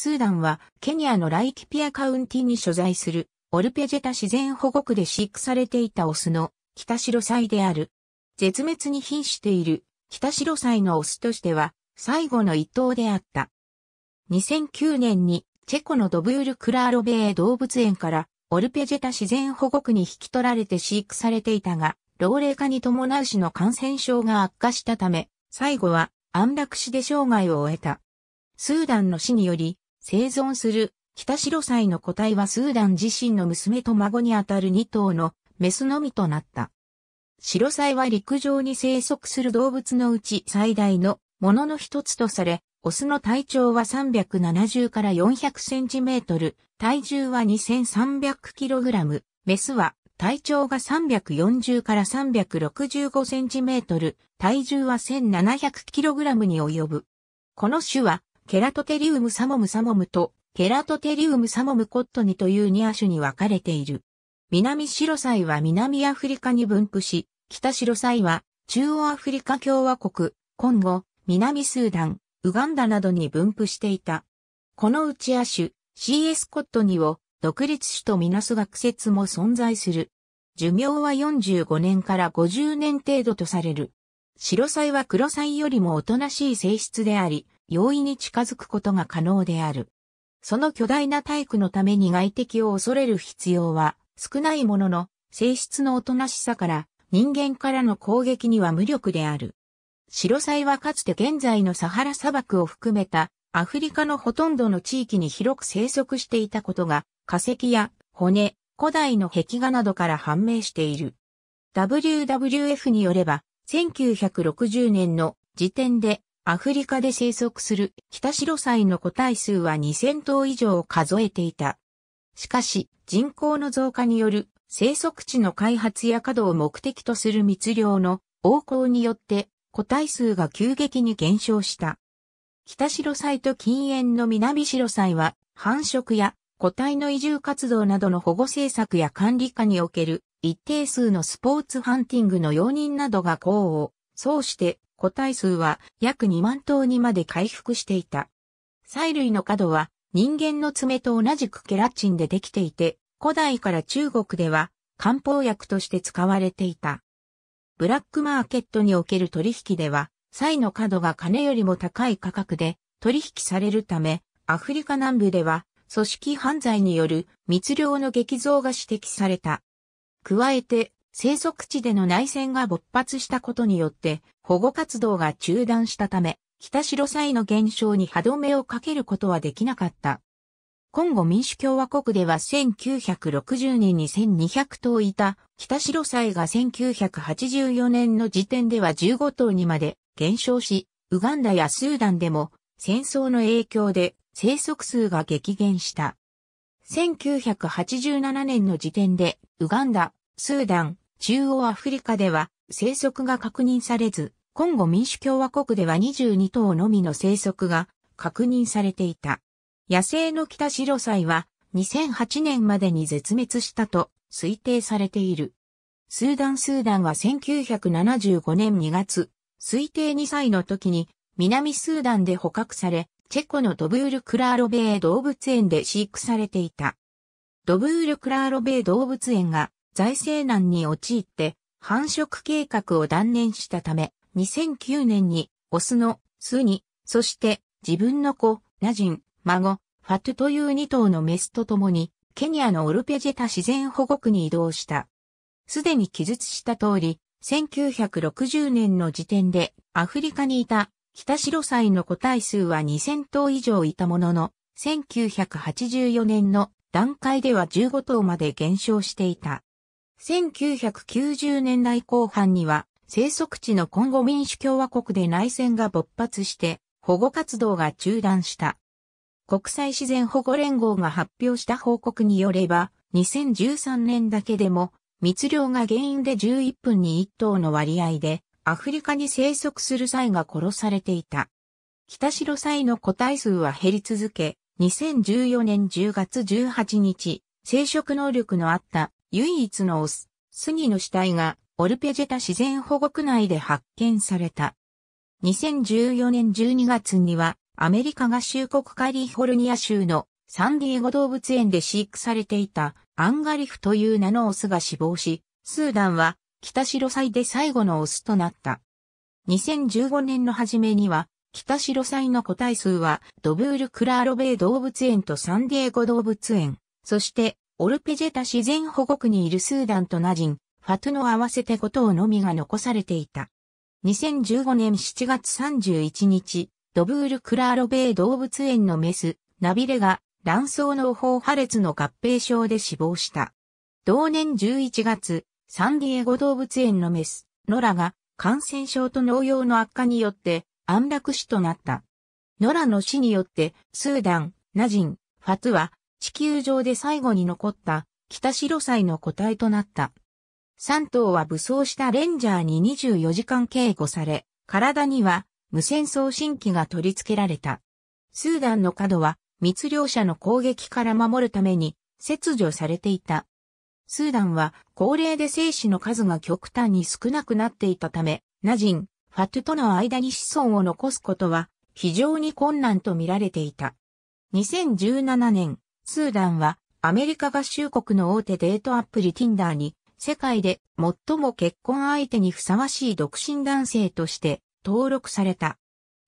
スーダンはケニアのライキピアカウンティに所在するオルペジェタ自然保護区で飼育されていたオスの北白祭サイである。絶滅に瀕している北白祭サイのオスとしては最後の一頭であった。2009年にチェコのドブール・クラーロベー動物園からオルペジェタ自然保護区に引き取られて飼育されていたが、老齢化に伴う死の感染症が悪化したため、最後は安楽死で生涯を終えた。スーダンの死により、生存する北白祭の個体はスーダン自身の娘と孫にあたる2頭のメスのみとなった。白祭は陸上に生息する動物のうち最大のものの一つとされ、オスの体長は370から400センチメートル、体重は2300キログラム、メスは体長が340から365センチメートル、体重は1700キログラムに及ぶ。この種はケラトテリウムサモムサモムと、ケラトテリウムサモムコットニという2亜種に分かれている。南シロサイは南アフリカに分布し、北シロサイは中央アフリカ共和国、コンゴ、南スーダン、ウガンダなどに分布していた。このうち亜種、CS コットニを独立種とみなす学説も存在する。寿命は45年から50年程度とされる。白菜は黒菜よりもおとなしい性質であり、容易に近づくことが可能である。その巨大な体育のために外敵を恐れる必要は少ないものの性質のおとなしさから人間からの攻撃には無力である。白菜はかつて現在のサハラ砂漠を含めたアフリカのほとんどの地域に広く生息していたことが化石や骨、古代の壁画などから判明している。WWF によれば1960年の時点でアフリカで生息する北白シサイの個体数は2000頭以上を数えていた。しかし、人口の増加による生息地の開発や過度を目的とする密漁の横行によって個体数が急激に減少した。北白祭と近縁の南白祭は繁殖や個体の移住活動などの保護政策や管理下における一定数のスポーツハンティングの容認などが功を奏して個体数は約2万頭にまで回復していた。催類の角は人間の爪と同じくケラチンでできていて、古代から中国では漢方薬として使われていた。ブラックマーケットにおける取引では、サの角が金よりも高い価格で取引されるため、アフリカ南部では組織犯罪による密漁の激増が指摘された。加えて、生息地での内戦が勃発したことによって保護活動が中断したため、北白菜の減少に歯止めをかけることはできなかった。今後民主共和国では1960年に1200頭いた北白菜が1984年の時点では15頭にまで減少し、ウガンダやスーダンでも戦争の影響で生息数が激減した。1987年の時点でウガンダ、スーダン、中央アフリカでは生息が確認されず、コンゴ民主共和国では22頭のみの生息が確認されていた。野生の北白菜は2008年までに絶滅したと推定されている。スーダンスーダンは1975年2月、推定2歳の時に南スーダンで捕獲され、チェコのドブール・クラーロベー動物園で飼育されていた。ドブール・クラーロベー動物園が財政難に陥って繁殖計画を断念したため、2009年にオスのスに、そして自分の子、ナジン、孫、ファトゥという2頭のメスと共に、ケニアのオルペジェタ自然保護区に移動した。すでに記述した通り、1960年の時点でアフリカにいた北白菜の個体数は2000頭以上いたものの、1984年の段階では15頭まで減少していた。1990年代後半には、生息地のコンゴ民主共和国で内戦が勃発して、保護活動が中断した。国際自然保護連合が発表した報告によれば、2013年だけでも、密漁が原因で11分に1頭の割合で、アフリカに生息する際が殺されていた。北白際の個体数は減り続け、2014年10月18日、生殖能力のあった唯一のオス、スギの死体がオルペジェタ自然保護区内で発見された。2014年12月にはアメリカ合衆国カリフォルニア州のサンディエゴ動物園で飼育されていたアンガリフという名のオスが死亡し、スーダンは北白祭で最後のオスとなった。2015年の初めには北白祭の個体数はドブール・クラーロベー動物園とサンディエゴ動物園、そしてオルペジェタ自然保護区にいるスーダンとナジン、ファトゥの合わせてことをのみが残されていた。2015年7月31日、ドブール・クラーロベー動物園のメス、ナビレが卵巣の胞破裂の合併症で死亡した。同年11月、サンディエゴ動物園のメス、ノラが感染症と農用の悪化によって安楽死となった。ノラの死によって、スーダン、ナジン、ファトゥは地球上で最後に残った北白祭の個体となった。3頭は武装したレンジャーに24時間警護され、体には無線送信機が取り付けられた。スーダンの角は密漁者の攻撃から守るために切除されていた。スーダンは高齢で生死の数が極端に少なくなっていたため、ナジン、ファトゥとの間に子孫を残すことは非常に困難と見られていた。2017年、スーダンはアメリカ合衆国の大手デートアプリ Tinder に世界で最も結婚相手にふさわしい独身男性として登録された。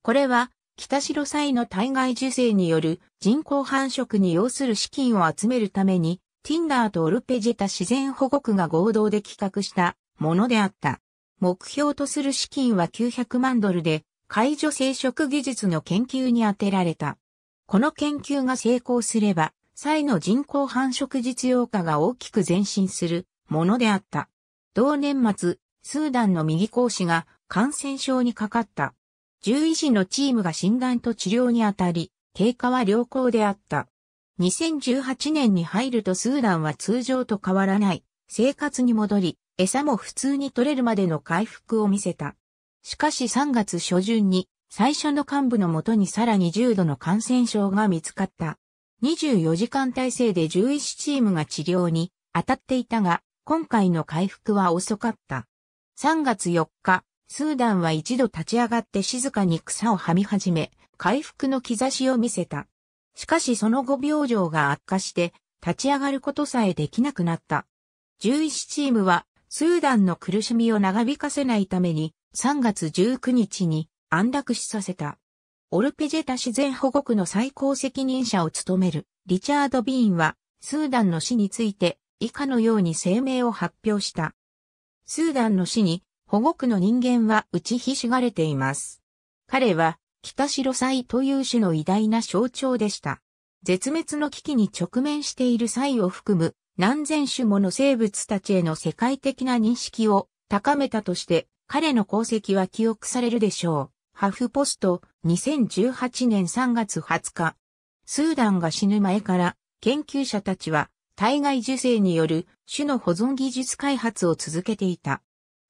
これは北白祭の体外受精による人工繁殖に要する資金を集めるために Tinder とオルペジェタ自然保護区が合同で企画したものであった。目標とする資金は900万ドルで解除生殖技術の研究に充てられた。この研究が成功すれば、際の人口繁殖実用化が大きく前進するものであった。同年末、スーダンの右講師が感染症にかかった。獣医師のチームが診断と治療にあたり、経過は良好であった。2018年に入るとスーダンは通常と変わらない生活に戻り、餌も普通に取れるまでの回復を見せた。しかし3月初旬に最初の幹部のもとにさらに重度の感染症が見つかった。24時間体制で11チームが治療に当たっていたが、今回の回復は遅かった。3月4日、スーダンは一度立ち上がって静かに草をはみ始め、回復の兆しを見せた。しかしその後病状が悪化して、立ち上がることさえできなくなった。11チームは、スーダンの苦しみを長引かせないために、3月19日に安楽死させた。オルペジェタ自然保護区の最高責任者を務めるリチャード・ビーンは、スーダンの死について以下のように声明を発表した。スーダンの死に保護区の人間は打ちひしがれています。彼は北白祭という種の偉大な象徴でした。絶滅の危機に直面している際を含む何千種もの生物たちへの世界的な認識を高めたとして彼の功績は記憶されるでしょう。ハフポスト、2018年3月20日、スーダンが死ぬ前から研究者たちは体外受精による種の保存技術開発を続けていた。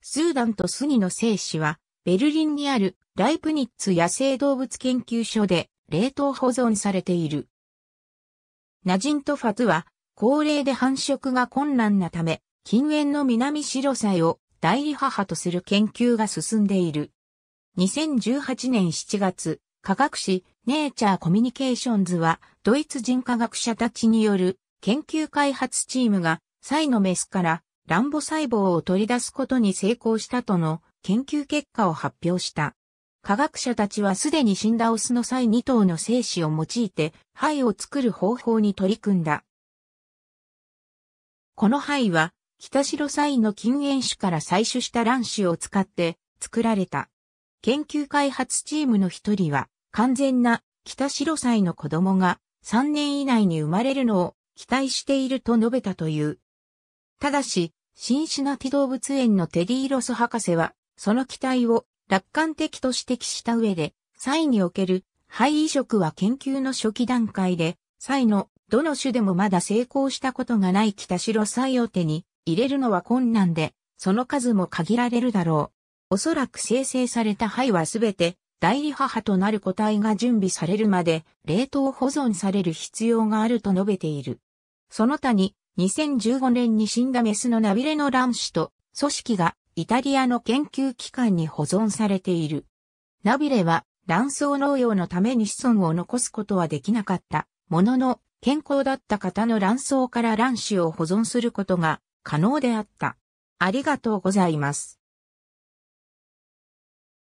スーダンとスニの生死はベルリンにあるライプニッツ野生動物研究所で冷凍保存されている。ナジントファトは高齢で繁殖が困難なため、近縁の南シロサを代理母とする研究が進んでいる。2018年7月、科学誌ネイチャーコミュニケーションズは、ドイツ人科学者たちによる研究開発チームが、サイのメスからランボ細胞を取り出すことに成功したとの研究結果を発表した。科学者たちはすでに死んだオスの際2頭の精子を用いて、肺を作る方法に取り組んだ。この肺は、北白サイの禁煙種から採取した卵子を使って作られた。研究開発チームの一人は、完全な北白菜の子供が3年以内に生まれるのを期待していると述べたという。ただし、新シナティ動物園のテリー・ロス博士は、その期待を楽観的と指摘した上で、イにおける肺移植は研究の初期段階で、イのどの種でもまだ成功したことがない北白菜を手に入れるのは困難で、その数も限られるだろう。おそらく生成された肺はすべて代理母となる個体が準備されるまで冷凍保存される必要があると述べている。その他に2015年に死んだメスのナビレの卵子と組織がイタリアの研究機関に保存されている。ナビレは卵巣農用のために子孫を残すことはできなかったものの健康だった方の卵巣から卵子を保存することが可能であった。ありがとうございます。